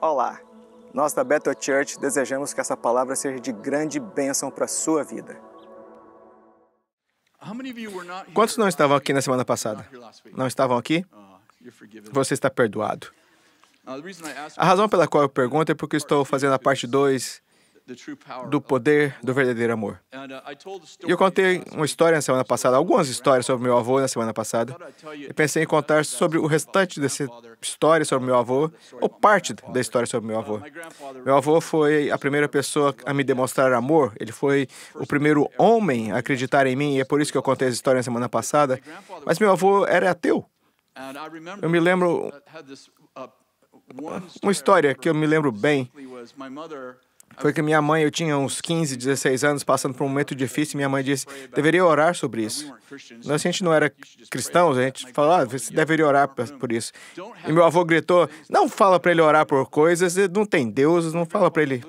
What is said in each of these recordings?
Olá! Nós da Bethel Church desejamos que essa palavra seja de grande bênção para a sua vida. Quantos não estavam aqui na semana passada? Não estavam aqui? Uh, Você está perdoado. A razão pela qual eu pergunto é porque estou fazendo a parte 2 do poder do verdadeiro amor. Uh, e eu contei uma história na semana passada, algumas histórias sobre meu avô na semana passada. Eu pensei em contar sobre o restante dessa história sobre meu uh, avô, ou parte da história sobre meu uh, avô. Meu avô foi a primeira pessoa a me demonstrar amor, ele foi o primeiro homem a acreditar em mim, e é por isso que eu contei essa história na semana passada. Mas meu avô era ateu. Eu me lembro uma história que eu me lembro bem foi que minha mãe, eu tinha uns 15, 16 anos, passando por um momento difícil, minha mãe disse: deveria orar sobre isso. Nós, a gente não era cristão, a gente falou: ah, você deveria orar por isso. E meu avô gritou: não fala para ele orar por coisas, não tem Deus, não fala para ele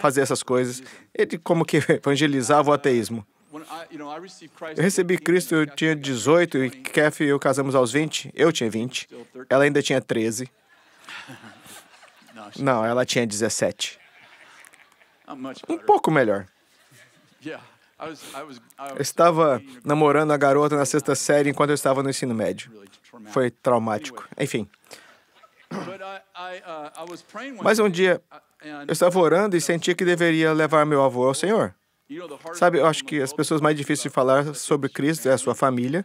fazer essas coisas. Ele, como que evangelizava o ateísmo. Eu recebi Cristo, eu tinha 18 e Kef e eu casamos aos 20. Eu tinha 20. Ela ainda tinha 13. Não, ela tinha 17. Um pouco melhor. estava namorando a garota na sexta série enquanto eu estava no ensino médio. Foi traumático. Enfim. Uh, Mas um dia uh, eu estava orando e senti que deveria levar meu avô ao Senhor. Sabe, eu acho que as pessoas mais difíceis de falar sobre Cristo é a sua família,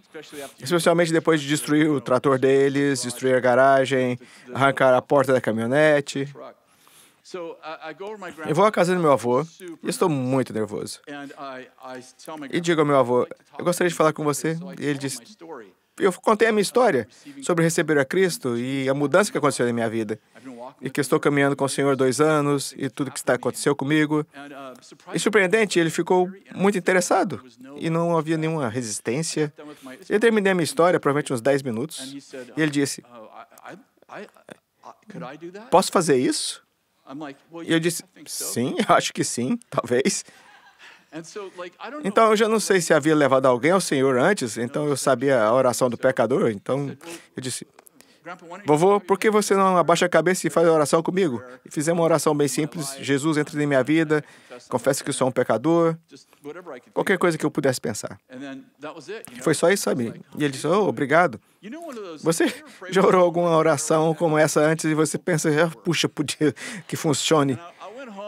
especialmente depois de destruir o trator deles, destruir a garagem, arrancar a porta da caminhonete. Eu vou à casa do meu avô e estou muito nervoso. E digo ao meu avô, eu gostaria de falar com você. E ele disse, eu contei a minha história sobre receber a Cristo e a mudança que aconteceu na minha vida. E que estou caminhando com o Senhor dois anos e tudo que está aconteceu comigo. Uh, e surpreendente, ele ficou muito interessado e não havia nenhuma resistência. Eu terminei a minha história, provavelmente uns 10 minutos, e ele disse: oh, Posso fazer isso? E eu disse, sim, acho que sim, talvez. Então eu já não sei se havia levado alguém ao Senhor antes, então eu sabia a oração do pecador, então eu disse, vovô, por que você não abaixa a cabeça e faz a oração comigo? E fizemos uma oração bem simples, Jesus, entre em minha vida, confesso que sou um pecador, qualquer coisa que eu pudesse pensar. Foi só isso, sabe? E ele disse: oh, obrigado. Você já orou alguma oração como essa antes e você pensa: Ah, puxa, podia que funcione.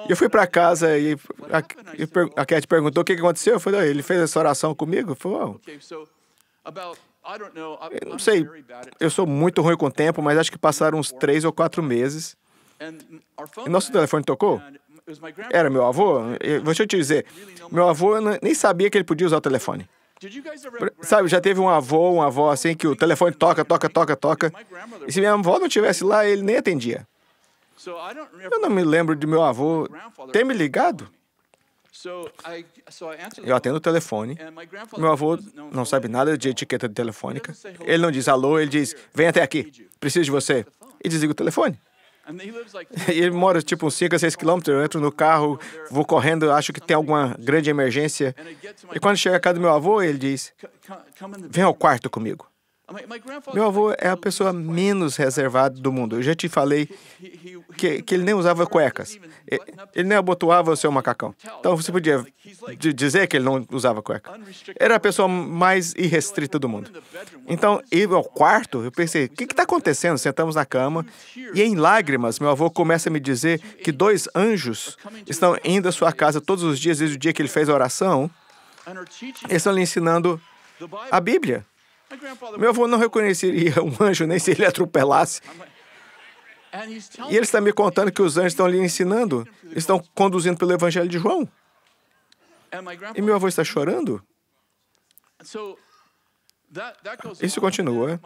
E eu fui para casa e a, a Cat perguntou o que aconteceu. Eu falei: ah, ele fez essa oração comigo? Eu falei: oh. Eu não sei, eu sou muito ruim com o tempo, mas acho que passaram uns três ou quatro meses. E nosso telefone tocou. Era meu avô? Deixa eu te dizer, meu avô nem sabia que ele podia usar o telefone. Sabe, já teve um avô, uma avó assim, que o telefone toca, toca, toca, toca. E se minha avó não estivesse lá, ele nem atendia. Eu não me lembro de meu avô ter me ligado. Eu atendo o telefone. Meu avô não sabe nada de etiqueta telefônica. Ele não diz alô, ele diz: vem até aqui, preciso de você. E desliga o telefone. Ele mora tipo 5 a 6 quilômetros. Eu entro no carro, vou correndo, acho que tem alguma grande emergência. E quando chega a casa do meu avô, ele diz: Vem ao quarto comigo. Meu avô é a pessoa menos reservada do mundo. Eu já te falei que, que ele nem usava cuecas. Ele nem abotoava o seu macacão. Então você podia dizer que ele não usava cueca. Era a pessoa mais irrestrita do mundo. Então, eu ao quarto, eu pensei, o que está acontecendo? Sentamos na cama e em lágrimas, meu avô começa a me dizer que dois anjos estão indo à sua casa todos os dias, desde o dia que ele fez a oração. Eles estão lhe ensinando a Bíblia. Meu avô não reconheceria um anjo nem se ele atropelasse. E ele está me contando que os anjos estão lhe ensinando, estão conduzindo pelo Evangelho de João. E meu avô está chorando? Isso continua.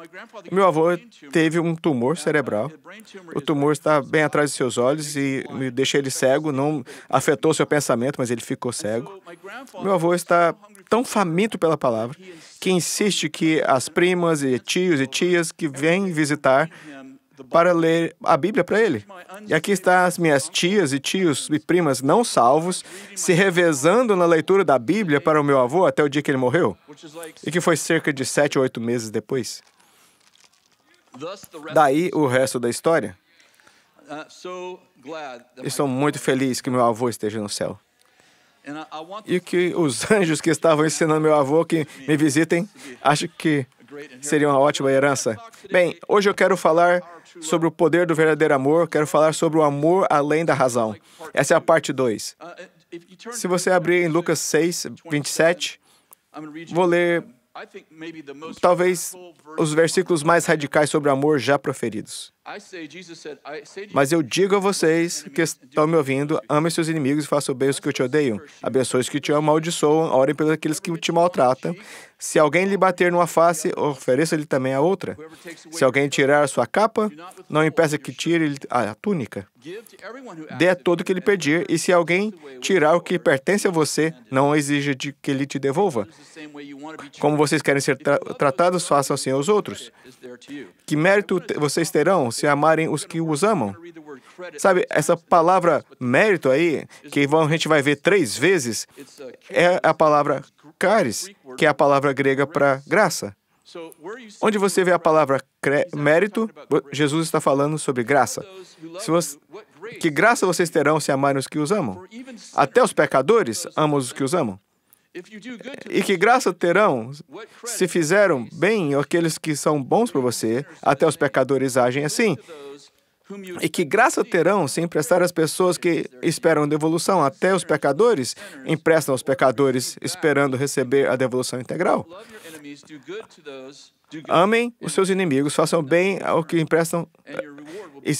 Meu avô teve um tumor cerebral. O tumor está bem atrás de seus olhos e me deixa ele cego. Não afetou seu pensamento, mas ele ficou cego. Meu avô está tão faminto pela palavra que insiste que as primas e tios e tias que vêm visitar para ler a Bíblia para ele. E aqui está as minhas tias e tios e primas não salvos se revezando na leitura da Bíblia para o meu avô até o dia que ele morreu, e que foi cerca de sete ou oito meses depois. Daí o resto da história. Estou muito feliz que meu avô esteja no céu. E que os anjos que estavam ensinando meu avô que me visitem, acho que seria uma ótima herança. Bem, hoje eu quero falar sobre o poder do verdadeiro amor, quero falar sobre o amor além da razão. Essa é a parte 2. Uh, Se você abrir em Lucas 6, 27, vou ler talvez os versículos mais radicais sobre amor já proferidos. Mas eu digo a vocês que estão me ouvindo: amem seus inimigos e façam bem os que te odeiam, abençoe os que te amaldiçoam, orem pelos aqueles que te maltratam, se alguém lhe bater numa face, ofereça-lhe também a outra. Se alguém tirar a sua capa, não impeça que tire a túnica. Dê todo o que lhe pedir, e se alguém tirar o que pertence a você, não exija de que ele te devolva. Como vocês querem ser tra tratados, façam assim aos outros. Que mérito vocês terão se amarem os que os amam? Sabe, essa palavra mérito aí, que a gente vai ver três vezes, é a palavra caris, que é a palavra grega para graça. Onde você vê a palavra mérito, Jesus está falando sobre graça. Você, que graça vocês terão se amarem os que os amam? Até os pecadores amam os que os amam. E que graça terão se fizeram bem aqueles que são bons para você? Até os pecadores agem assim. E que graça terão se emprestar às pessoas que esperam devolução, até os pecadores emprestam aos pecadores esperando receber a devolução integral? Amem os seus inimigos, façam bem ao que emprestam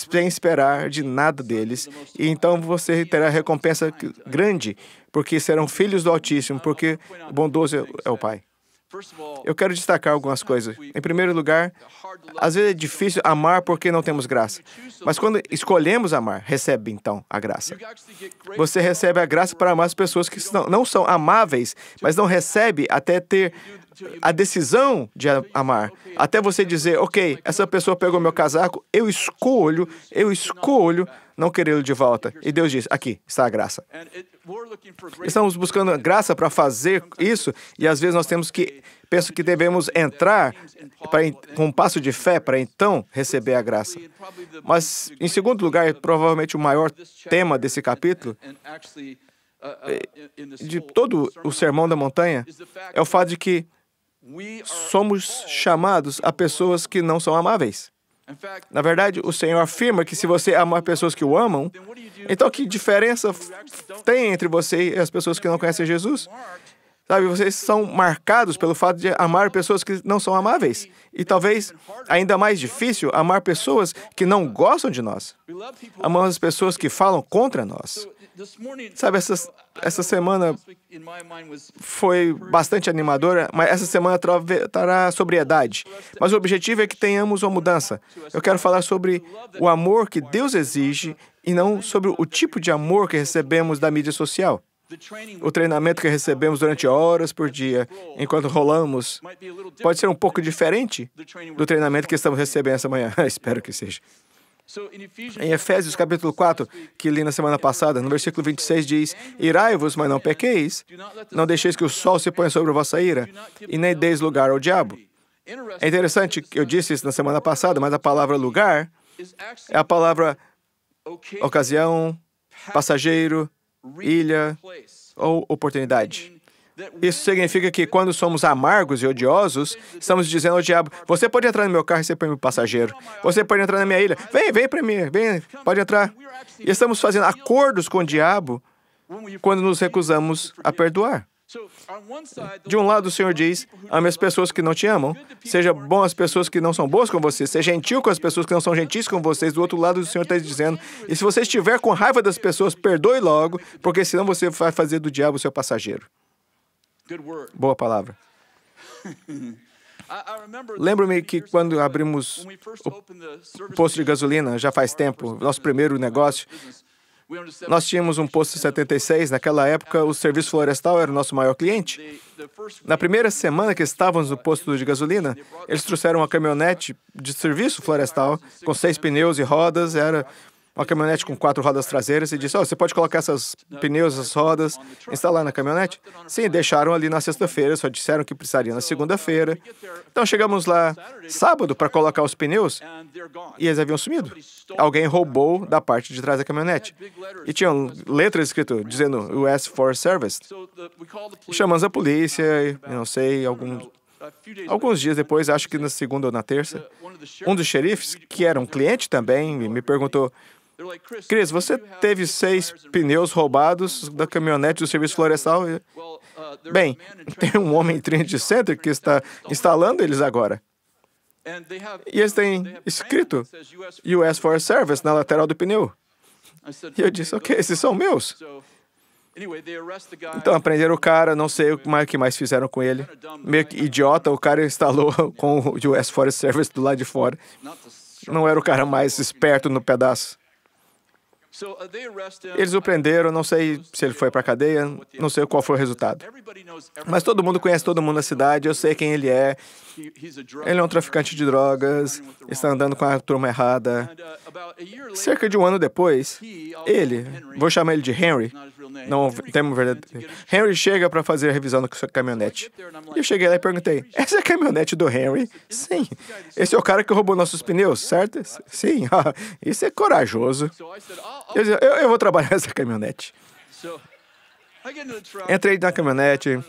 sem esperar de nada deles, e então você terá recompensa grande, porque serão filhos do Altíssimo, porque bondoso é o Pai. Eu quero destacar algumas coisas. Em primeiro lugar, às vezes é difícil amar porque não temos graça. Mas quando escolhemos amar, recebe então a graça. Você recebe a graça para amar as pessoas que não são amáveis, mas não recebe até ter a decisão de amar. Até você dizer, ok, essa pessoa pegou meu casaco, eu escolho, eu escolho não querê-lo de volta. E Deus diz: aqui está a graça. Estamos buscando a graça para fazer isso, e às vezes nós temos que. Penso que devemos entrar para, com um passo de fé para então receber a graça. Mas, em segundo lugar, provavelmente o maior tema desse capítulo uh, uh, eh, de todo o Sermão da Montanha é o fato de que somos chamados a pessoas que não são amáveis. Na verdade, o Senhor afirma que se você amar pessoas que o amam, então que diferença tem entre você e as pessoas que não conhecem Jesus? Sabe, vocês são marcados pelo fato de amar pessoas que não são amáveis. E talvez ainda mais difícil amar pessoas que não gostam de nós. Amamos as pessoas que falam contra nós. Sabe, essa, essa semana foi bastante animadora, mas essa semana trará sobriedade. Mas o objetivo é que tenhamos uma mudança. Eu quero falar sobre o amor que Deus exige e não sobre o tipo de amor que recebemos da mídia social. O treinamento que recebemos durante horas por dia, enquanto rolamos, pode ser um pouco diferente do treinamento que estamos recebendo essa manhã. Espero que seja. Em Efésios capítulo 4, que li na semana passada, no versículo 26 diz: Irai-vos, mas não pequeis, não deixeis que o sol se ponha sobre a vossa ira, e nem deis lugar ao diabo. É interessante que eu disse isso na semana passada, mas a palavra lugar é a palavra ocasião, passageiro, ilha ou oportunidade. Isso significa que quando somos amargos e odiosos, estamos dizendo ao diabo: Você pode entrar no meu carro e ser meu passageiro. Você pode entrar na minha ilha. Vem, vem para mim, vem, pode entrar. E estamos fazendo acordos com o diabo quando nos recusamos a perdoar. De um lado, o Senhor diz: ame as pessoas que não te amam, seja bom às pessoas que não são boas com você, seja gentil com as pessoas que não são gentis com vocês. Do outro lado, o Senhor está dizendo: e se você estiver com raiva das pessoas, perdoe logo, porque senão você vai fazer do diabo seu passageiro. Boa palavra. Lembro-me que quando abrimos o posto de gasolina, já faz tempo, nosso primeiro negócio, nós tínhamos um posto 76, naquela época o serviço florestal era o nosso maior cliente. Na primeira semana que estávamos no posto de gasolina, eles trouxeram uma caminhonete de serviço florestal com seis pneus e rodas, era uma caminhonete com quatro rodas traseiras e disse: oh, você pode colocar essas pneus, essas rodas, instalar na caminhonete? Sim, deixaram ali na sexta-feira, só disseram que precisaria na segunda-feira. Então chegamos lá sábado para colocar os pneus e eles haviam sumido. Alguém roubou da parte de trás da caminhonete. E tinham letras escritas dizendo US Forest Service. chamamos a polícia, não sei, algum Alguns dias depois, acho que na segunda ou na terça, um dos xerifes, que era um cliente também, me perguntou: Cris, você teve seis pneus roubados da caminhonete do Serviço Florestal. Uh, Bem, tem um homem Trinity Center que está instalando eles agora. E eles têm escrito US Forest Service na lateral do pneu. E eu disse, ok, esses são meus. Então prenderam o cara, não sei o que mais fizeram com ele. Meio que idiota, o cara instalou com o US Forest Service do lado de fora. Não era o cara mais esperto no pedaço. Uh, Eles o prenderam, não sei se ele foi para a cadeia, não sei qual foi o resultado. Mas todo mundo conhece todo mundo na cidade, eu sei quem ele é. Ele é um traficante de drogas, está andando com a turma errada. Uh, Cerca de um ano depois, ele, vou chamar ele de Henry, né? Não temos verdade. Henry chega para fazer a revisão da sua caminhonete. E eu cheguei lá e perguntei: Essa é a caminhonete do Henry? É Sim. É Esse é o cara que roubou nossos pneus, certo? Sim. Isso é corajoso. Oh, oh. Eu, disse, eu, eu vou trabalhar essa caminhonete. Entrei na caminhonete,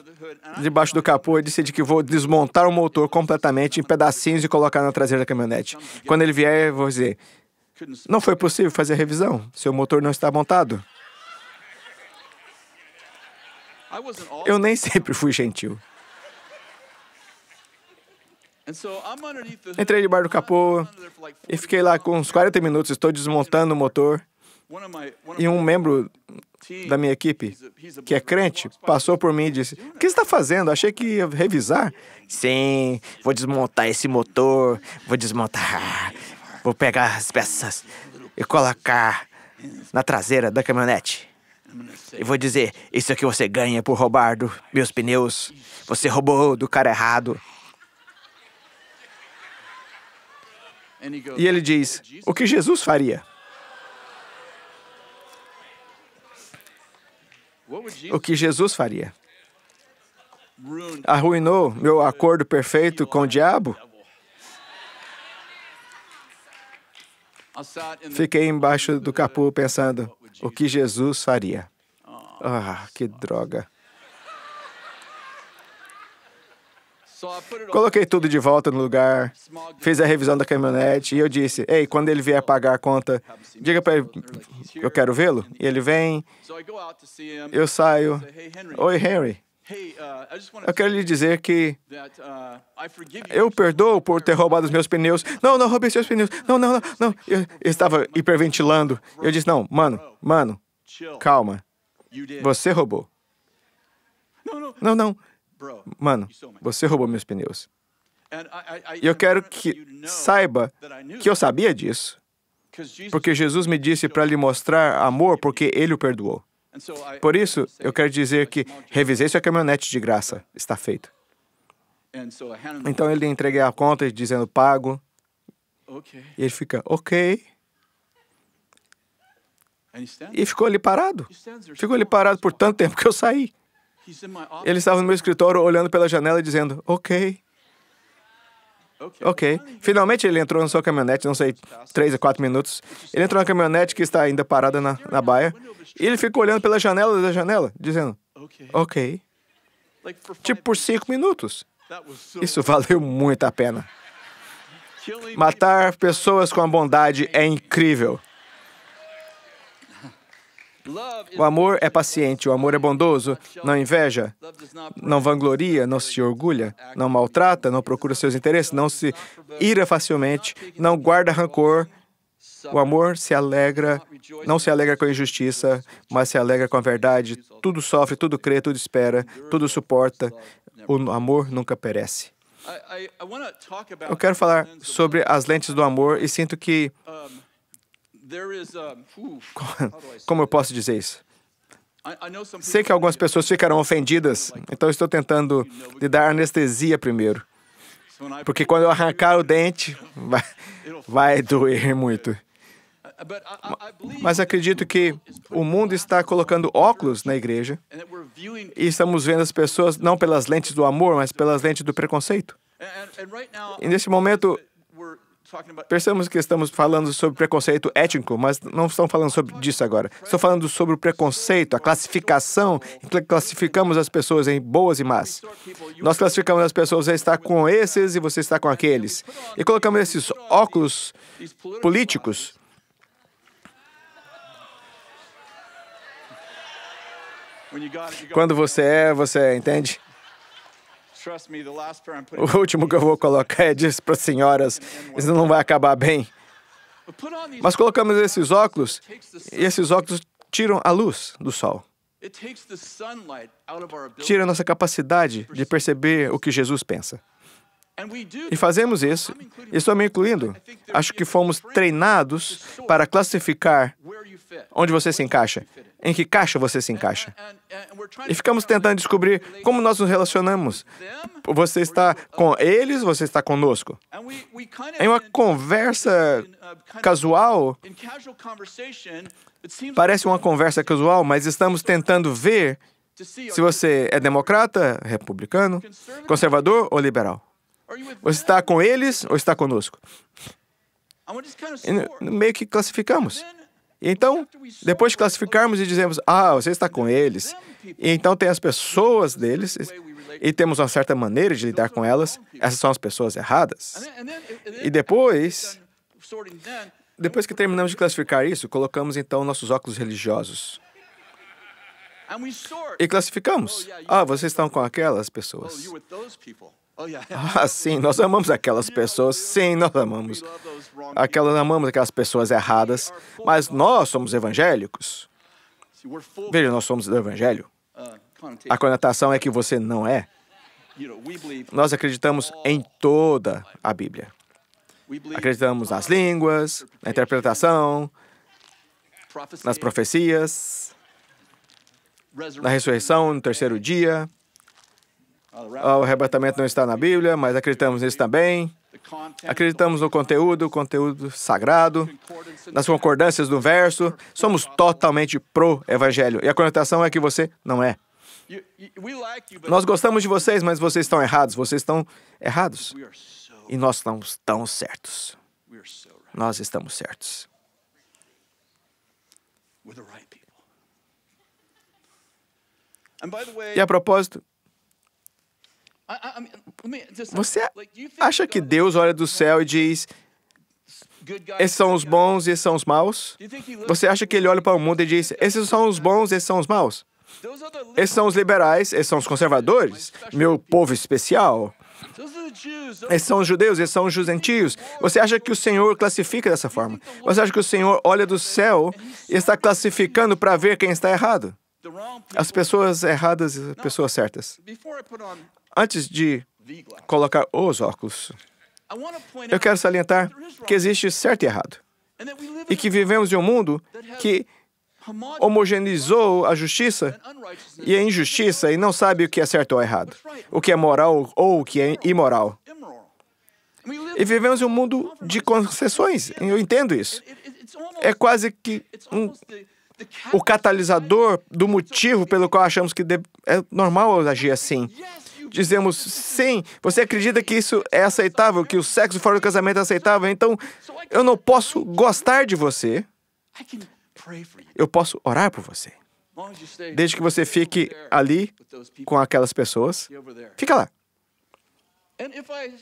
debaixo do capô, e decidi que vou desmontar o motor completamente em pedacinhos e colocar na traseira da caminhonete. Quando ele vier, eu vou dizer: Não foi possível fazer a revisão, seu motor não está montado. Eu nem sempre fui gentil. Entrei debaixo do capô e fiquei lá com uns 40 minutos. Estou desmontando o motor. E um membro da minha equipe, que é crente, passou por mim e disse: O que você está fazendo? Achei que ia revisar. Sim, vou desmontar esse motor, vou desmontar, vou pegar as peças e colocar na traseira da caminhonete. Eu vou dizer, isso é que você ganha por roubar do, meus pneus. Você roubou do cara errado. E ele diz, o que Jesus faria? O que Jesus faria? Arruinou meu acordo perfeito com o diabo? Fiquei embaixo do capô pensando, o que Jesus faria. Ah, ah que droga. Coloquei tudo de volta no lugar, fiz a revisão da caminhonete e eu disse: Ei, quando ele vier pagar a conta, diga para ele eu quero vê-lo. E ele vem, eu saio. Oi, Henry. Uh, eu quero lhe dizer que uh, eu perdoo por ter roubado os meus pneus. Não, não roubei seus pneus. Não, não, não, não. Eu estava hiperventilando. Eu disse: Não, mano, mano, calma. Você roubou. Não, não. Mano, você roubou meus pneus. E eu quero que saiba que eu sabia disso. Porque Jesus me disse para lhe mostrar amor porque ele o perdoou. Por isso, eu quero dizer que revisei sua caminhonete de graça, está feito. Então ele entreguei a conta dizendo pago. E ele fica, ok. E ficou ali parado. Ficou ali parado por tanto tempo que eu saí. Ele estava no meu escritório olhando pela janela dizendo, ok. Ok. Finalmente ele entrou na sua caminhonete, não sei, três a quatro minutos. Ele entrou na caminhonete que está ainda parada na, na baia. E ele ficou olhando pela janela da janela, dizendo: Ok. Tipo por cinco minutos. Isso valeu muito a pena. Matar pessoas com a bondade é incrível. O amor é paciente, o amor é bondoso, não inveja, não vangloria, não se orgulha, não maltrata, não procura seus interesses, não se ira facilmente, não guarda rancor. O amor se alegra, não se alegra com a injustiça, mas se alegra com a verdade. Tudo sofre, tudo crê, tudo espera, tudo suporta. O amor nunca perece. Eu quero falar sobre as lentes do amor e sinto que como eu posso dizer isso? Sei que algumas pessoas ficarão ofendidas, então estou tentando lhe dar anestesia primeiro. Porque quando eu arrancar o dente, vai, vai doer muito. Uh, mas acredito que o mundo está colocando óculos na igreja e estamos vendo as pessoas não pelas lentes do amor, mas pelas lentes do preconceito. E nesse momento, Pensamos que estamos falando sobre preconceito étnico, mas não estamos falando sobre disso agora. Estou falando sobre o preconceito, a classificação, em que classificamos as pessoas em boas e más. Nós classificamos as pessoas, você está com esses e você está com aqueles. E colocamos esses óculos políticos Quando você é, você é, entende? O último que eu vou colocar é disso para as senhoras, isso não vai acabar bem. Mas colocamos esses óculos e esses óculos tiram a luz do sol. Tira a nossa capacidade de perceber o que Jesus pensa. E fazemos isso, estou me incluindo. Acho que fomos treinados para classificar Onde você se encaixa? Em que caixa você se encaixa? E ficamos tentando descobrir como nós nos relacionamos. Você está com eles, você está conosco. Em uma conversa casual, parece uma conversa casual, mas estamos tentando ver se você é democrata, republicano, conservador ou liberal. Você está com eles ou está conosco? E meio que classificamos. Então, depois de classificarmos e dizemos, ah, você está com eles, e então tem as pessoas deles, e temos uma certa maneira de lidar com elas, essas são as pessoas erradas. E depois, depois que terminamos de classificar isso, colocamos então nossos óculos religiosos. E classificamos. Ah, vocês estão com aquelas pessoas. Oh, ah, sim, nós amamos aquelas pessoas. Sim, nós amamos. Aquelas, amamos aquelas pessoas erradas. Mas nós somos evangélicos. Veja, nós somos do evangelho. A conotação é que você não é. Nós acreditamos em toda a Bíblia. Acreditamos nas línguas, na interpretação, nas profecias, na ressurreição no terceiro dia. Ah, o arrebatamento não está na Bíblia, mas acreditamos nisso também. Acreditamos no conteúdo, conteúdo sagrado, nas concordâncias do verso. Somos totalmente pro-evangelho. E a conotação é que você não é. Nós gostamos de vocês, mas vocês estão errados. Vocês estão errados. E nós estamos tão certos. Nós estamos certos. E a propósito, você acha que Deus olha do céu e diz: esses são os bons e esses são os maus? Você acha que ele olha para o mundo e diz: esses são os bons e esses são os maus? Esses são os liberais, esses são os conservadores, meu povo especial. Esses são os judeus, esses são os gentios. Você acha que o Senhor classifica dessa forma? Você acha que o Senhor olha do céu e está classificando para ver quem está errado? As pessoas erradas e as pessoas certas. Antes de colocar os óculos, eu quero salientar que existe certo e errado. E que vivemos em um mundo que homogeneizou a justiça e a injustiça e não sabe o que é certo ou errado, o que é moral ou o que é imoral. E vivemos em um mundo de concessões, eu entendo isso. É quase que um, o catalisador do motivo pelo qual achamos que é normal agir assim dizemos sim, você acredita que isso é aceitável, que o sexo fora do casamento é aceitável, então eu não posso gostar de você. Eu posso orar por você. Desde que você fique ali com aquelas pessoas, fica lá.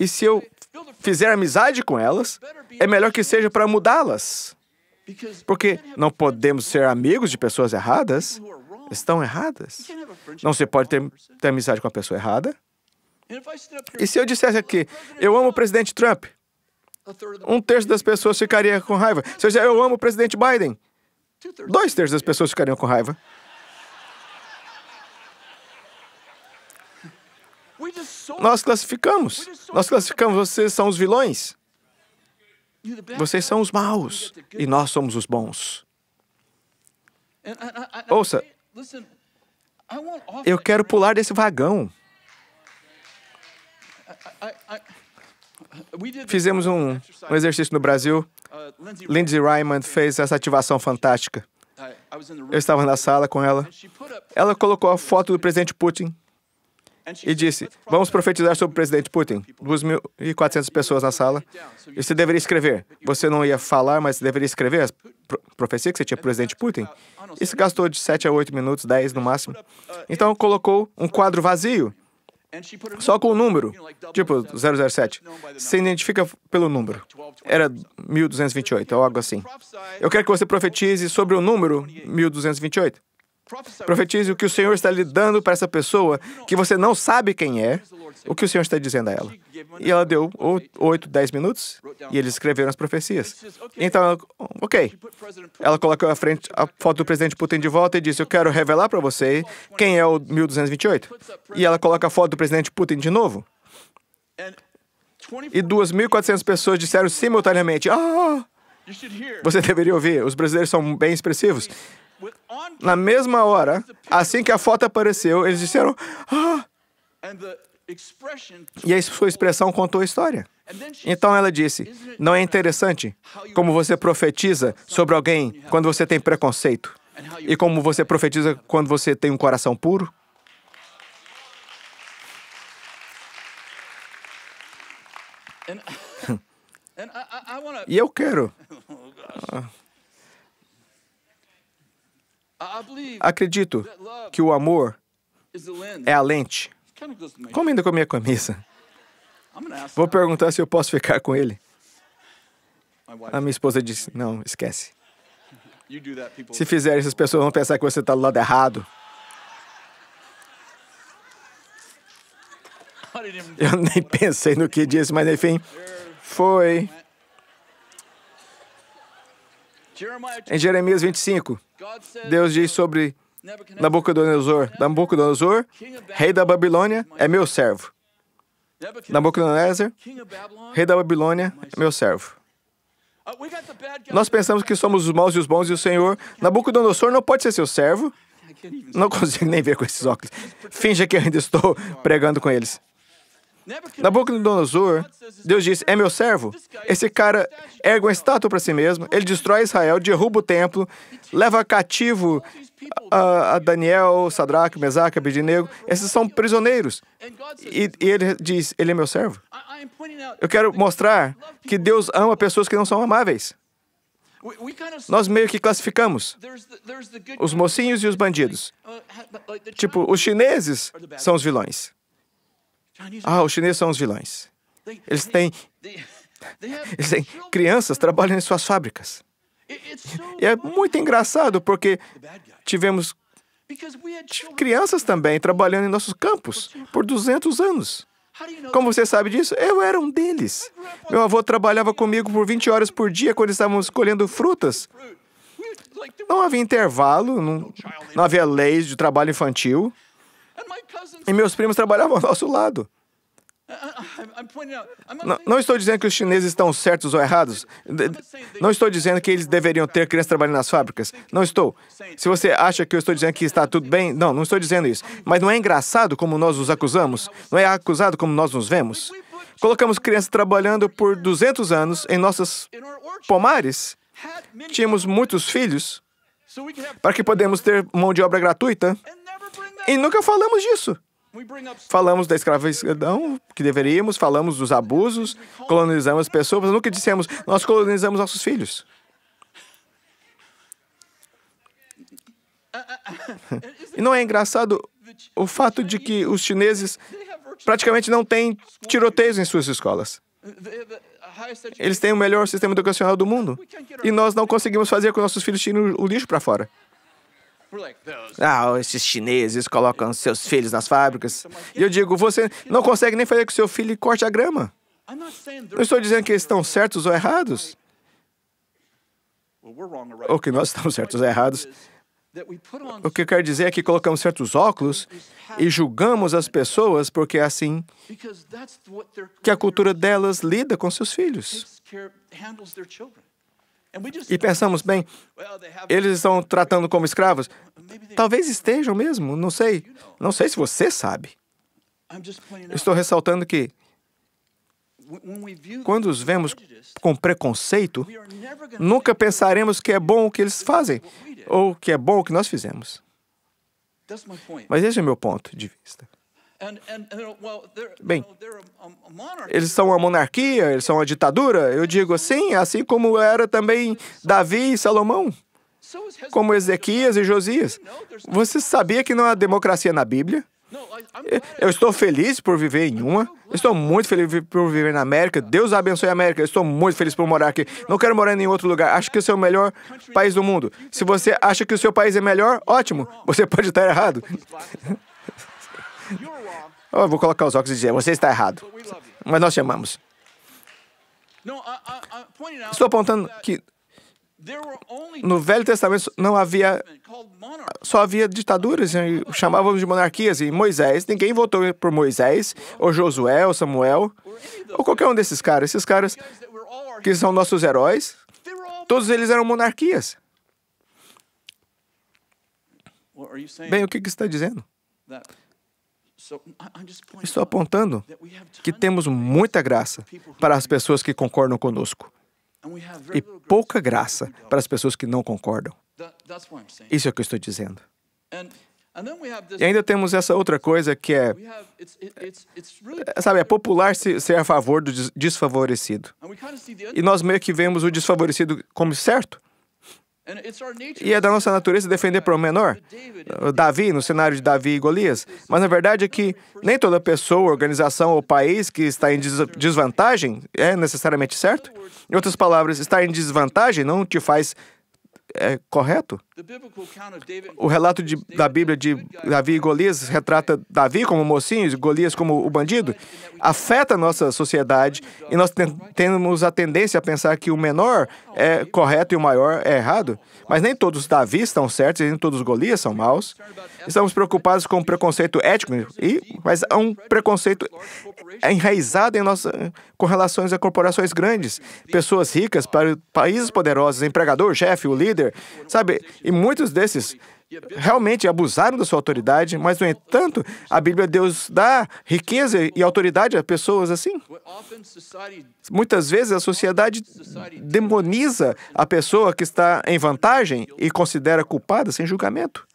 E se eu fizer amizade com elas, é melhor que seja para mudá-las. Porque não podemos ser amigos de pessoas erradas estão erradas. Não se pode ter, ter amizade com a pessoa errada. E se eu dissesse aqui, eu amo o presidente Trump, um terço das pessoas ficaria com raiva. Se eu dissesse eu amo o presidente Biden, dois terços das pessoas ficariam com raiva. Nós classificamos. Nós classificamos, vocês são os vilões. Vocês são os maus e nós somos os bons. Ouça, eu quero pular desse vagão. Fizemos um, um exercício no Brasil. Uh, Lindsay Ryman fez essa ativação fantástica. Eu estava na sala com ela. Ela colocou a foto do presidente Putin e disse: Vamos profetizar sobre o presidente Putin. 2.400 pessoas na sala. E você deveria escrever. Você não ia falar, mas deveria escrever a profecia que você tinha para o presidente Putin. Isso gastou de 7 a 8 minutos, 10 no máximo. Então colocou um quadro vazio, só com o número, tipo 007. Se identifica pelo número. Era 1228, ou algo assim. Eu quero que você profetize sobre o número 1228. Profetize o que o Senhor está lhe dando para essa pessoa que você não sabe quem é, o que o Senhor está dizendo a ela. E ela deu 8, 10 minutos e eles escreveram as profecias. Então, ok. Ela colocou a frente a foto do presidente Putin de volta e disse: Eu quero revelar para você quem é o 1228. E ela coloca a foto do presidente Putin de novo. E 2.400 pessoas disseram simultaneamente: Ah! Você deveria ouvir, os brasileiros são bem expressivos. Na mesma hora, assim que a foto apareceu, eles disseram: Ah! E a sua expressão contou a história. Então ela disse: Não é interessante como você profetiza sobre alguém quando você tem preconceito? E como você profetiza quando você tem um coração puro? E eu quero. Oh, Acredito que o amor é a lente. Comendo com a minha camisa. Vou perguntar se eu posso ficar com ele. A minha esposa disse: Não, esquece. Se fizer isso, as pessoas vão pensar que você está do lado errado. Eu nem pensei no que disse, mas enfim, foi. Em Jeremias 25, Deus diz sobre Nabucodonosor: Nabucodonosor, rei da Babilônia, é meu servo. Nabucodonosor, rei da Babilônia, é meu servo. Nós pensamos que somos os maus e os bons e o Senhor. Nabucodonosor não pode ser seu servo. Não consigo nem ver com esses óculos. Finja que eu ainda estou pregando com eles. Na boca Nabucodonosor, Deus disse: É meu servo. Esse cara ergue uma estátua para si mesmo, ele destrói Israel, derruba o templo, leva cativo a, a Daniel, Sadraque, Mesaque, Abednego. Esses são prisioneiros. E, e ele diz: Ele é meu servo. Eu quero mostrar que Deus ama pessoas que não são amáveis. Nós meio que classificamos os mocinhos e os bandidos. Tipo, os chineses são os vilões. Ah, os chineses são os vilões. Eles têm. Eles têm crianças trabalhando em suas fábricas. E é muito engraçado porque tivemos crianças também trabalhando em nossos campos por 200 anos. Como você sabe disso? Eu era um deles. Meu avô trabalhava comigo por 20 horas por dia quando estávamos colhendo frutas. Não havia intervalo, não, não havia leis de trabalho infantil. E meus primos trabalhavam ao nosso lado. Uh, uh, não, não, estou dizendo que os chineses estão certos ou errados. não estou dizendo que eles deveriam ter crianças trabalhando nas fábricas. Não estou. Se você acha que eu estou dizendo que está tudo bem, não, não estou dizendo isso. Mas não é engraçado como nós os acusamos? Não é acusado como nós nos vemos? Colocamos crianças trabalhando por 200 anos em nossas pomares. Tínhamos muitos filhos para que podemos ter mão de obra gratuita. E nunca falamos disso. Falamos da escravidão que deveríamos, falamos dos abusos, colonizamos pessoas, nunca dissemos, nós colonizamos nossos filhos. E não é engraçado o fato de que os chineses praticamente não têm tiroteios em suas escolas. Eles têm o melhor sistema educacional do mundo. E nós não conseguimos fazer com nossos filhos tirem o lixo para fora. Ah, esses chineses colocam seus filhos nas fábricas. E eu digo, você não consegue nem fazer que seu filho corte a grama. Não estou dizendo que eles estão certos ou errados. Ou que nós estamos certos ou errados. O que eu quero dizer é que colocamos certos óculos e julgamos as pessoas porque é assim que a cultura delas lida com seus filhos e pensamos, bem, eles estão tratando como escravos? Talvez estejam mesmo, não sei. Não sei se você sabe. Estou ressaltando que quando os vemos com preconceito, nunca pensaremos que é bom o que eles fazem ou que é bom o que nós fizemos. Mas esse é o meu ponto de vista. Bem, eles são uma monarquia, eles são uma ditadura, eu digo assim, assim como era também Davi e Salomão, como Ezequias e Josias. Você sabia que não há democracia na Bíblia? Eu estou feliz por viver em uma. Estou muito feliz por viver na América. Deus abençoe a América. Estou muito feliz por morar aqui. Não quero morar em nenhum outro lugar. Acho que esse é o melhor país do mundo. Se você acha que o seu país é melhor, ótimo. Você pode estar errado. Eu vou colocar os óculos e dizer: você está errado. Mas nós chamamos. Estou apontando que no Velho Testamento não havia. Só havia ditaduras, chamávamos de monarquias. E Moisés, ninguém votou por Moisés, ou Josué, ou Samuel, ou qualquer um desses caras. Esses caras que são nossos heróis, todos eles eram monarquias. Bem, o que, que está dizendo? Estou apontando que temos muita graça para as pessoas que concordam conosco e pouca graça para as pessoas que não concordam. Isso é o que eu estou dizendo. E ainda temos essa outra coisa que é, eh, sabe, é popular ser a favor do desfavorecido. E nós meio que vemos o desfavorecido como certo. E é da nossa natureza defender para o menor, Davi, no cenário de Davi e Golias. Mas na verdade é que nem toda pessoa, organização ou país que está em desvantagem é necessariamente certo. Em outras palavras, estar em desvantagem não te faz é correto? O relato de, da Bíblia de Davi e Golias retrata Davi como mocinho e Golias como o bandido. Afeta a nossa sociedade e nós temos a tendência a pensar que o menor oh, é correto e o maior é errado. Oh, mas nem todos os Davi estão certos e nem todos os Golias são maus. Estamos preocupados com o preconceito ético, e, mas há um preconceito enraizado em nossa, com relações a corporações grandes, pessoas ricas, países poderosos, empregador, chefe, o líder líder, sabe? E muitos desses realmente abusaram da sua autoridade, mas, no entanto, a Bíblia Deus dá riqueza e autoridade a pessoas assim. Muitas vezes a sociedade demoniza a pessoa que está em vantagem e considera culpada sem julgamento.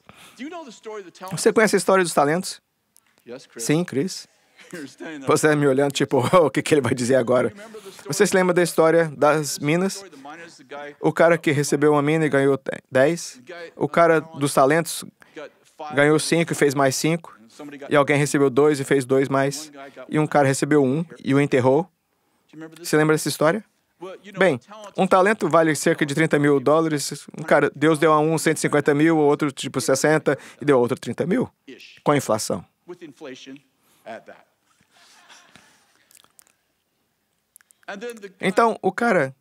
Você conhece a história dos talentos? Sim, Chris. Você está me olhando, tipo, o que, que ele vai dizer agora? Você se lembra da história das minas? O cara que recebeu uma mina e ganhou 10? O cara uh, dos talentos ganhou 5 e fez mais 5? E alguém recebeu 2 e fez 2 mais? E um cara recebeu 1 um e o enterrou? Você lembra dessa história? Bem, um talento vale cerca de 30 mil dólares. Um cara, Deus deu a um 150 mil, outro tipo 60 e deu a outro 30 mil. Com a inflação. Com a inflação. Então, o cara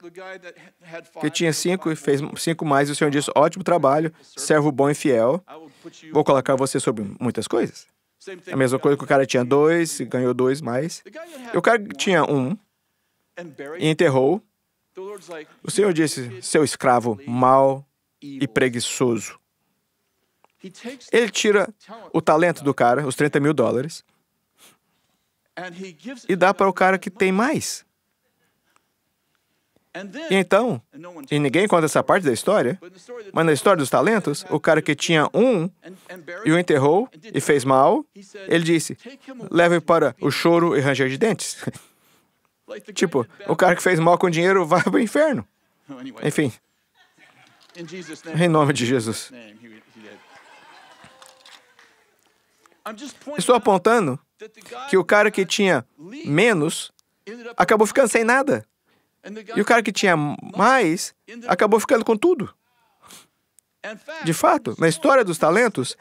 que tinha cinco e fez cinco mais, e o senhor disse: ótimo trabalho, servo bom e fiel, vou colocar você sobre muitas coisas. A mesma coisa que o cara tinha dois, ganhou dois mais. E o cara tinha um e enterrou. O senhor disse: seu escravo mau e preguiçoso. Ele tira o talento do cara, os 30 mil dólares, e dá para o cara que tem mais. E então, e ninguém conta essa parte da história, mas na história dos talentos, o cara que tinha um e o enterrou e fez mal, ele disse: leve para o choro e ranger de dentes. tipo, o cara que fez mal com dinheiro vai para o inferno. Oh, Enfim, em nome de Jesus. Estou apontando que o cara que tinha menos acabou ficando sem nada. E o cara que tinha mais acabou ficando com tudo. De fato, na história dos talentos,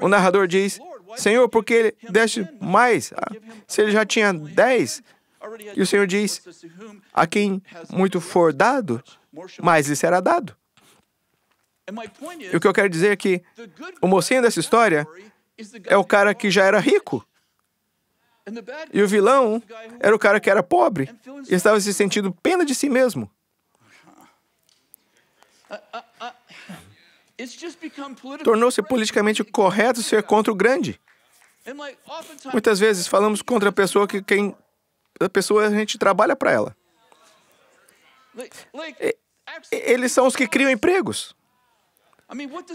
o narrador diz: Senhor, porque ele deste mais? Ah, se ele já tinha dez. E o Senhor diz: A quem muito for dado, mais lhe será dado. E o que eu quero dizer é que o mocinho dessa história é o cara que já era rico. E o vilão era o cara que era pobre e estava se sentindo pena de si mesmo. Tornou-se politicamente correto ser contra o grande. Muitas vezes falamos contra a pessoa que quem a pessoa a gente trabalha para ela. E, eles são os que criam empregos.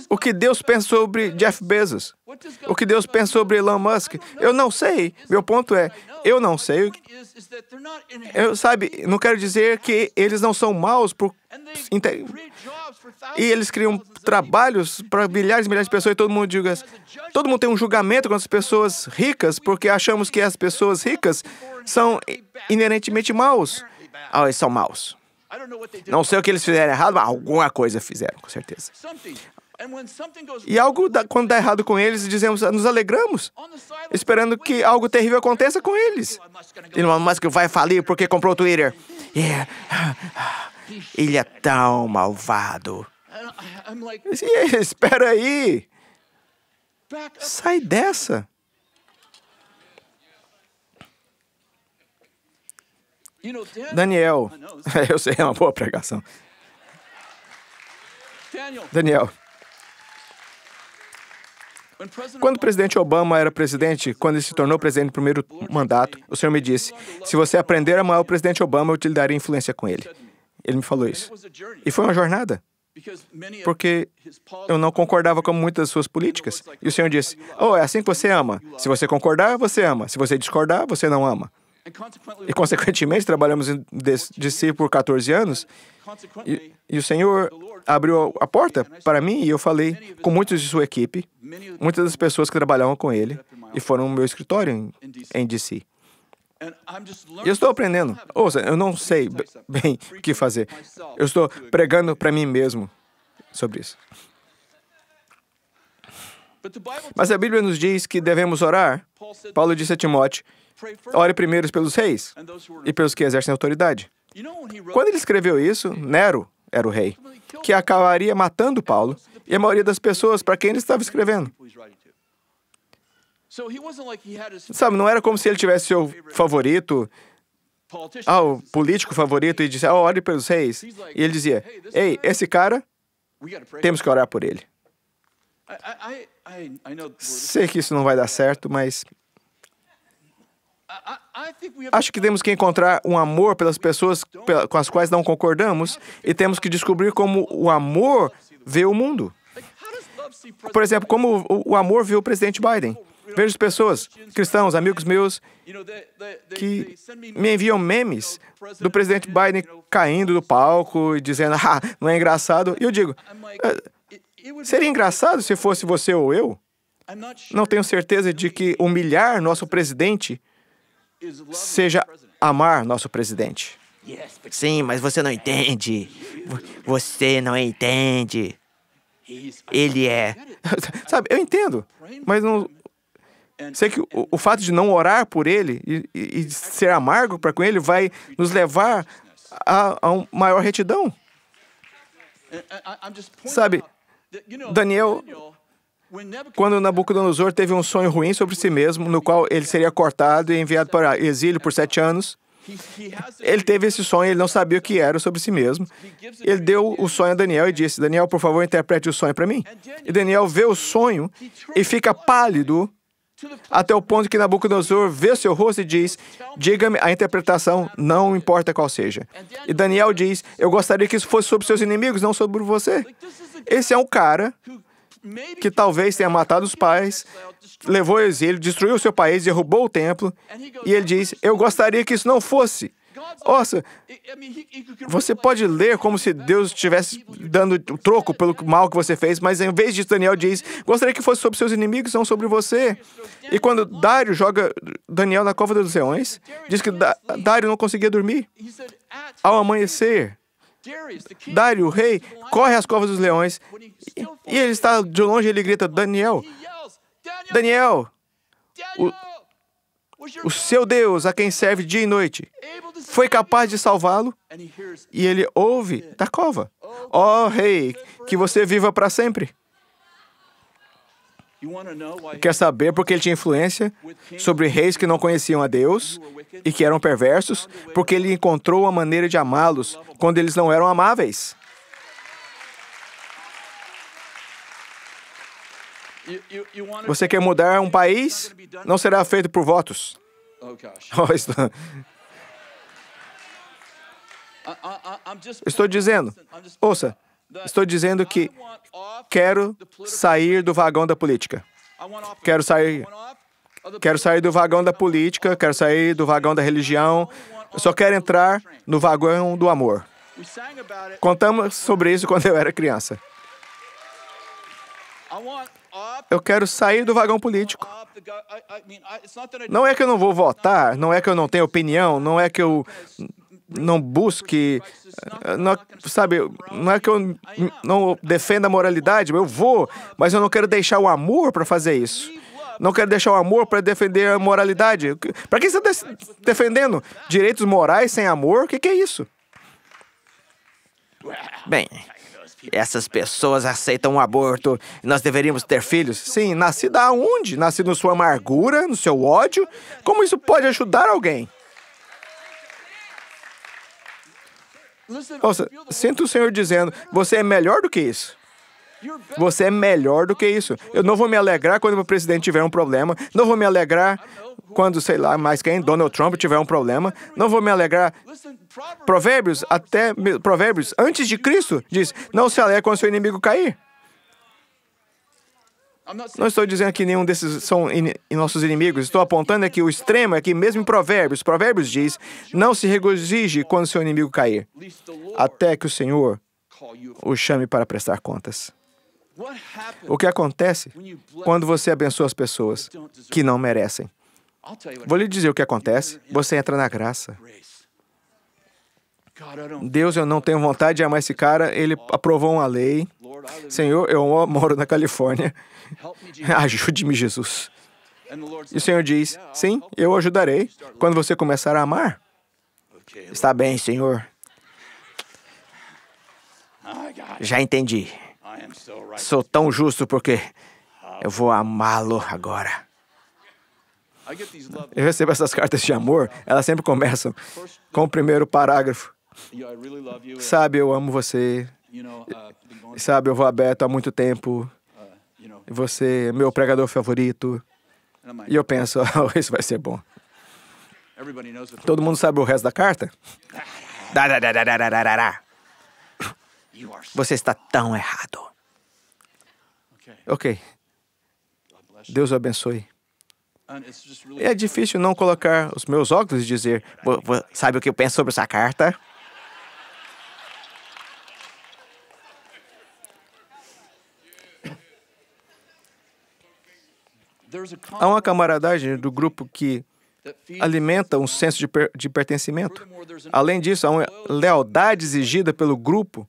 O que Deus pensa sobre Jeff Bezos? O que Deus pensa sobre Elon Musk? Eu não sei. Meu ponto é, eu não sei. Eu, sabe, não quero dizer que eles não são maus por... E eles criam trabalhos para milhares e milhares de pessoas e todo mundo diga... Todo mundo tem um julgamento com as pessoas ricas porque achamos que as pessoas ricas são inerentemente maus. Ah, eles são maus. Não sei o que eles fizeram errado, mas alguma coisa fizeram, com certeza. E algo da, quando dá errado com eles, dizemos, nos alegramos, esperando que algo terrível aconteça com eles. Elon Musk vai falir porque comprou o Twitter. Yeah. Ele é tão malvado. espera aí. Sai dessa. Daniel, eu sei, é uma boa pregação. Daniel, quando o presidente Obama era presidente, quando ele se tornou presidente no primeiro mandato, o senhor me disse: se você aprender a amar o presidente Obama, eu te daria influência com ele. Ele me falou isso. E foi uma jornada. Porque eu não concordava com muitas das suas políticas. E o senhor disse: Oh, é assim que você ama. Se você concordar, você ama. Se você discordar, você não ama. E, consequentemente, trabalhamos de, si por 14 anos. E, e o Senhor abriu a porta para mim e eu falei com muitos de sua equipe, muitas das pessoas que trabalhavam com ele e foram no meu escritório em, em DC. Eu estou aprendendo. Ouça, eu não sei bem o que fazer. Eu estou pregando para mim mesmo sobre isso. Mas a Bíblia nos diz que devemos orar. Paulo disse a Timóteo Ore primeiro pelos reis e pelos que exercem autoridade. Quando ele escreveu isso, Nero era o rei, que acabaria matando Paulo e a maioria das pessoas para quem ele estava escrevendo. Sabe, não era como se ele tivesse seu favorito, ah, o político favorito, e disse, ah, ore pelos reis. E ele dizia, ei, esse cara, temos que orar por ele. Sei que isso não vai dar certo, mas Acho que temos que encontrar um amor pelas pessoas com as quais não concordamos e temos que descobrir como o amor vê o mundo. Por exemplo, como o amor vê o presidente Biden. Vejo pessoas, cristãos, amigos meus, que me enviam memes do presidente Biden caindo do palco e dizendo, ah, não é engraçado. E eu digo, é, seria engraçado se fosse você ou eu? Não tenho certeza de que humilhar nosso presidente seja amar nosso presidente. Sim, mas você não entende. Você não entende. Ele é. Sabe, eu entendo, mas não. Sei que o, o fato de não orar por ele e, e, ser amargo para com ele vai nos levar a, a maior retidão. Sabe, Daniel quando Nabucodonosor teve um sonho ruim sobre si mesmo, no qual ele seria cortado e enviado para exílio por sete anos, ele teve esse sonho, ele não sabia o que era sobre si mesmo. Ele deu o sonho a Daniel e disse: Daniel, por favor, interprete o sonho para mim. E Daniel vê o sonho e fica pálido, até o ponto que Nabucodonosor vê seu rosto e diz: Diga-me a interpretação, não importa qual seja. E Daniel diz: Eu gostaria que isso fosse sobre seus inimigos, não sobre você. Esse é um cara que talvez tenha matado os pais, levou ao exílio, destruiu o seu país, derrubou o templo, e ele diz: Eu gostaria que isso não fosse. Nossa, você pode ler como se Deus estivesse dando troco pelo mal que você fez, mas em vez disso, Daniel diz: Gostaria que fosse sobre seus inimigos, não sobre você. E quando Dário joga Daniel na cova dos leões, diz que Dário não conseguia dormir. Ao amanhecer, Dário, o rei, corre às covas dos leões e, ele está de longe ele grita: Daniel, Daniel, o, o seu Deus, a quem serve dia e noite, foi capaz de salvá-lo e ele ouve da cova: oh, Ó oh, rei, que você viva para sempre. Quer saber porque ele tinha influência sobre reis que não conheciam a Deus e que eram perversos? Porque ele encontrou a maneira de amá-los quando eles não eram amáveis. Você quer mudar um país? Não será feito por votos. Oh, oh, Estou dizendo, ouça, Estou dizendo que quero sair do vagão da política. Quero sair. Quero sair do vagão da política, quero sair do vagão da religião. Eu só quero entrar no vagão do amor. Contamos sobre isso quando eu era criança. Eu quero sair do vagão político. Não é que eu não vou votar, não é que eu não tenho opinião, não é que eu não busque, eh, não, sabe, não é que eu não defenda a moralidade, eu vou, mas eu não quero deixar o amor para fazer isso. Não quero deixar o amor para defender a moralidade. Para quem você está defendendo direitos morais sem amor? O que, que é isso? Bem, essas pessoas aceitam o um aborto. Nós deveríamos ter filhos? Sim, nascido aonde? Nascido na sua amargura, no seu ódio? Como isso pode ajudar alguém? Ouça, sinto o Senhor dizendo: você é melhor do que isso. Você é melhor do que isso. Eu não vou me alegrar quando o presidente tiver um problema. Não vou me alegrar quando, sei lá, mais quem, Donald Trump tiver um problema. Não vou me alegrar. Provérbios, até Provérbios, antes de Cristo, diz: não se alegre quando seu inimigo cair. Não estou dizendo que nenhum desses são in, in nossos inimigos. Estou apontando aqui é o extremo é que mesmo em Provérbios, Provérbios diz: não se regozije quando seu inimigo cair, até que o Senhor o chame para prestar contas. O que acontece quando você abençoa as pessoas que não merecem? Vou lhe dizer o que acontece. Você entra na graça. Deus, eu não tenho vontade de amar esse cara. Ele aprovou uma lei. Senhor, eu moro na Califórnia. Ajude-me, Jesus. E o Senhor diz: Sim, eu ajudarei quando você começar a amar. Está bem, Senhor. Já entendi. Sou tão justo porque eu vou amá-lo agora. Eu recebo essas cartas de amor, elas sempre começam com o primeiro parágrafo. Sabe, eu amo você. Uh, sabe, eu vou aberto há muito tempo. Uh, você é meu pregador favorito. E eu penso, oh, isso vai ser bom. Todo mundo sabe o resto da carta? Você está tão errado. Ok. Deus o abençoe. É difícil não colocar os meus óculos e dizer, sabe o que eu penso sobre essa carta? Há uma camaradagem do grupo que alimenta um senso de, per de pertencimento. Além disso, há uma lealdade exigida pelo grupo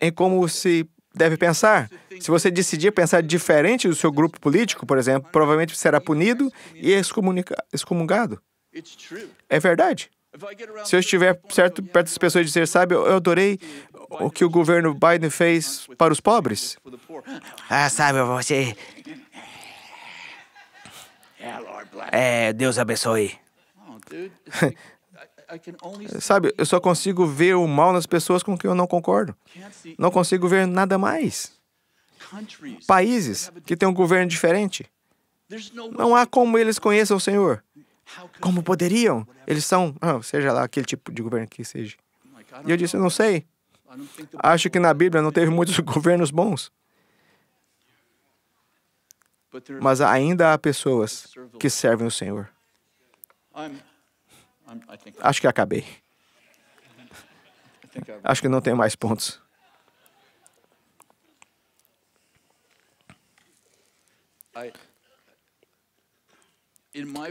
em como se deve pensar. Se você decidir pensar diferente do seu grupo político, por exemplo, provavelmente será punido e excomungado. É verdade. Se eu estiver certo, perto das pessoas e dizer, sabe, eu adorei o que o governo Biden fez para os pobres. Ah, sabe, você é, Deus abençoe. Oh, Sabe, eu só consigo ver o mal nas pessoas com quem eu não concordo. Não consigo ver nada mais. Países que têm um governo diferente. Não há como eles conheçam o Senhor. Como poderiam? Eles são, ah, seja lá aquele tipo de governo que seja. E eu disse, eu não sei. Acho que na Bíblia não teve muitos governos bons mas ainda há pessoas que servem o Senhor. Acho que acabei. Acho que não tem mais pontos.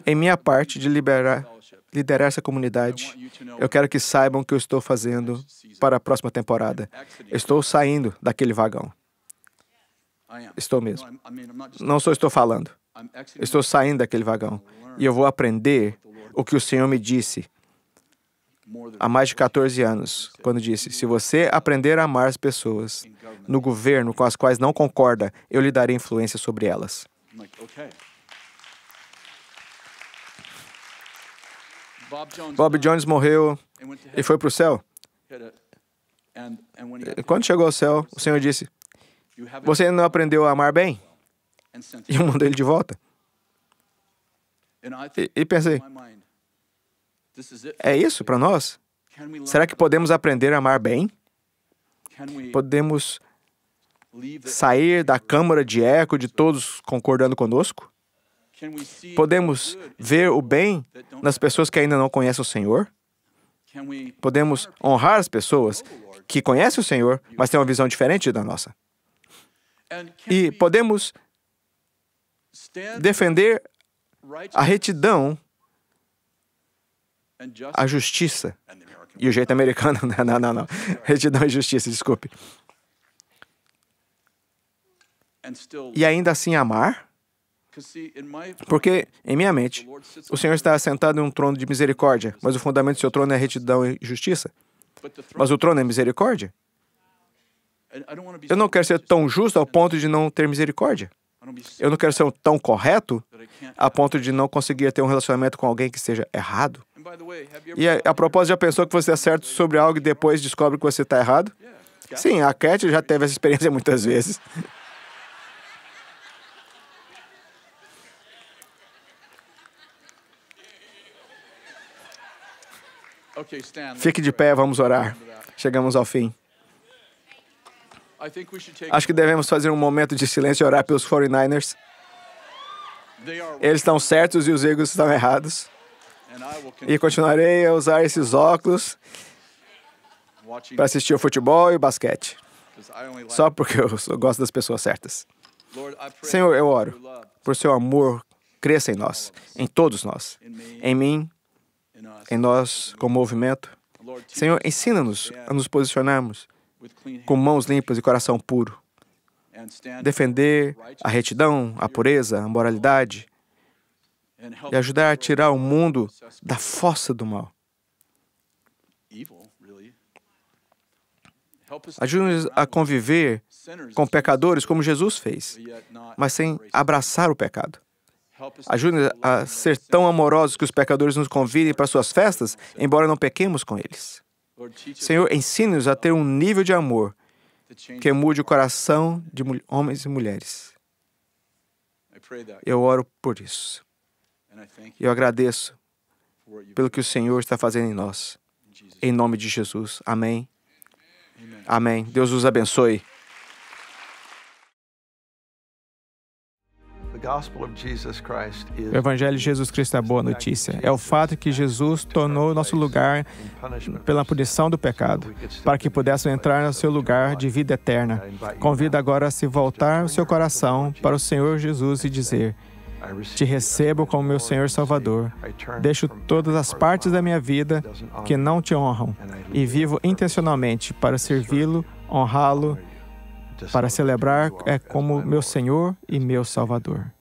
Em minha parte de liberar, liderar essa comunidade, eu quero que saibam que eu estou fazendo para a próxima temporada. estou saindo daquele vagão. Estou mesmo. Não só estou falando. Estou saindo daquele vagão e eu vou aprender o que o Senhor me disse há mais de 14 anos, quando disse: Se você aprender a amar as pessoas no governo com as quais não concorda, eu lhe darei influência sobre elas. Bob Jones morreu e foi para o céu. Quando chegou ao céu, o Senhor disse: você não aprendeu a amar bem? E eu mandei ele de volta. E, e pensei, é isso para nós? Será que podemos aprender a amar bem? Podemos sair da câmara de eco de todos concordando conosco? Podemos ver o bem nas pessoas que ainda não conhecem o Senhor? Podemos honrar as pessoas oh, que conhecem o Senhor, mas têm uma visão diferente da nossa? e podemos defender a retidão, a justiça e o jeito americano. Não, não, não, não. Retidão e justiça, desculpe. E ainda assim amar. Porque, em minha mente, o Senhor está assentado em um trono de misericórdia, mas o fundamento do seu trono é retidão e justiça. Mas o trono é misericórdia. Eu não quero ser tão justo ao ponto de não ter misericórdia. Eu não quero ser tão correto a ponto de não conseguir ter um relacionamento com alguém que seja errado. E a, a propósito, já pensou que você é certo sobre algo e depois descobre que você está errado? Sim, a Cat já teve essa experiência muitas vezes. Fique de pé, vamos orar. Chegamos ao fim. Acho que devemos fazer um momento de silêncio e orar pelos 49ers. Eles estão certos e os Eagles estão errados. E continuarei a usar esses óculos para assistir o futebol e o basquete. Só porque eu gosto das pessoas certas. Senhor, eu oro por seu amor cresça em nós, em todos nós, em mim, em nós, com movimento. Senhor, ensina-nos a nos posicionarmos com mãos limpas e coração puro. Defender a retidão, a pureza, a moralidade e ajudar a tirar o mundo da fossa do mal. Ajude-nos a conviver com pecadores como Jesus fez, mas sem abraçar o pecado. Ajude-nos a ser tão amorosos que os pecadores nos convidem para suas festas, embora não pequemos com eles. Senhor, ensine-nos a ter um nível de amor que mude o coração de homens e mulheres. Eu oro por isso. Eu agradeço pelo que o Senhor está fazendo em nós. Em nome de Jesus. Amém. Amém. Deus os abençoe. O Evangelho de Jesus Cristo é a boa notícia. É o fato que Jesus tornou nosso lugar pela punição do pecado, para que pudéssemos entrar no seu lugar de vida eterna. Convido agora a se voltar o seu coração para o Senhor Jesus e dizer: te recebo como meu Senhor Salvador. Deixo todas as partes da minha vida que não te honram e vivo intencionalmente para servi-lo, honrá-lo para celebrar é como é, é meu Senhor e meu Salvador.